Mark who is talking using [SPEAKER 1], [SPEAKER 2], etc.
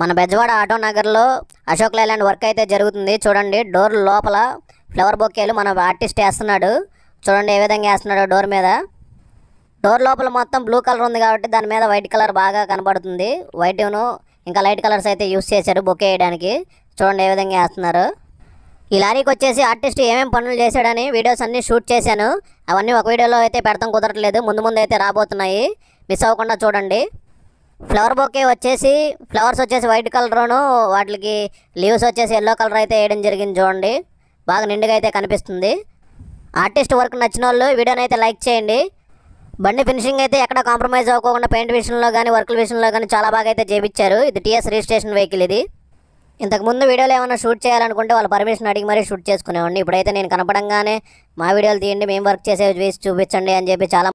[SPEAKER 1] మన బెజవాడ ఆటో నగర్లో Ashok Leyland work అయితే జరుగుతుంది చూడండి డోర్ లోపల ఫ్లవర్ బొకేలు మన ఆర్టిస్ట్ వేస్తున్నాడు చూడండి ఏ విధంగా వేస్తున్నాడు డోర్ మీద డోర్ లోపల మొత్తం బ్లూ కలర్ ఉంది కాబట్టి దాని మీద వైట్ కలర్ బాగా కనబడుతుంది వైట్ను ఇంకా లైట్ కలర్స్ అయితే యూస్ చేశారు బొకే వేయడానికి చూడండి ఏ విధంగా వేస్తున్నారు ఈ లారీకి వచ్చేసి ఆర్టిస్ట్ ఏమేమి పనులు చేశాడని వీడియోస్ అన్నీ షూట్ చేశాను అవన్నీ ఒక వీడియోలో అయితే పెడతాం కుదరట్లేదు ముందు ముందు అయితే రాబోతున్నాయి మిస్ అవ్వకుండా చూడండి ఫ్లవర్ బొకే వచ్చేసి ఫ్లవర్స్ వచ్చేసి వైట్ కలర్ను వాటికి లీవ్స్ వచ్చేసి ఎల్లో కలర్ అయితే వేయడం జరిగింది చూడండి బాగా నిండుగా అయితే కనిపిస్తుంది ఆర్టిస్ట్ వర్క్ నచ్చిన వాళ్ళు వీడియోని అయితే లైక్ చేయండి బండి ఫినిషింగ్ అయితే ఎక్కడ కాంప్రమైజ్ అవ్వకుండా పెయింట్ విషయంలో కానీ వర్కుల విషయంలో కానీ చాలా బాగా అయితే చేపించారు ఇది టీఎస్ రిజిస్ట్రేషన్ వెహికల్ ఇది ఇంతకుముందు వీడియోలు ఏమైనా షూట్ చేయాలనుకుంటే వాళ్ళ పర్మిషన్ అడిగి మరీ షూట్ చేసుకునేవాడిని ఇప్పుడైతే నేను కనపడంగానే మా వీడియోలు తీయండి మేము వర్క్ చేసే వేసి చూపించండి అని చెప్పి చాలా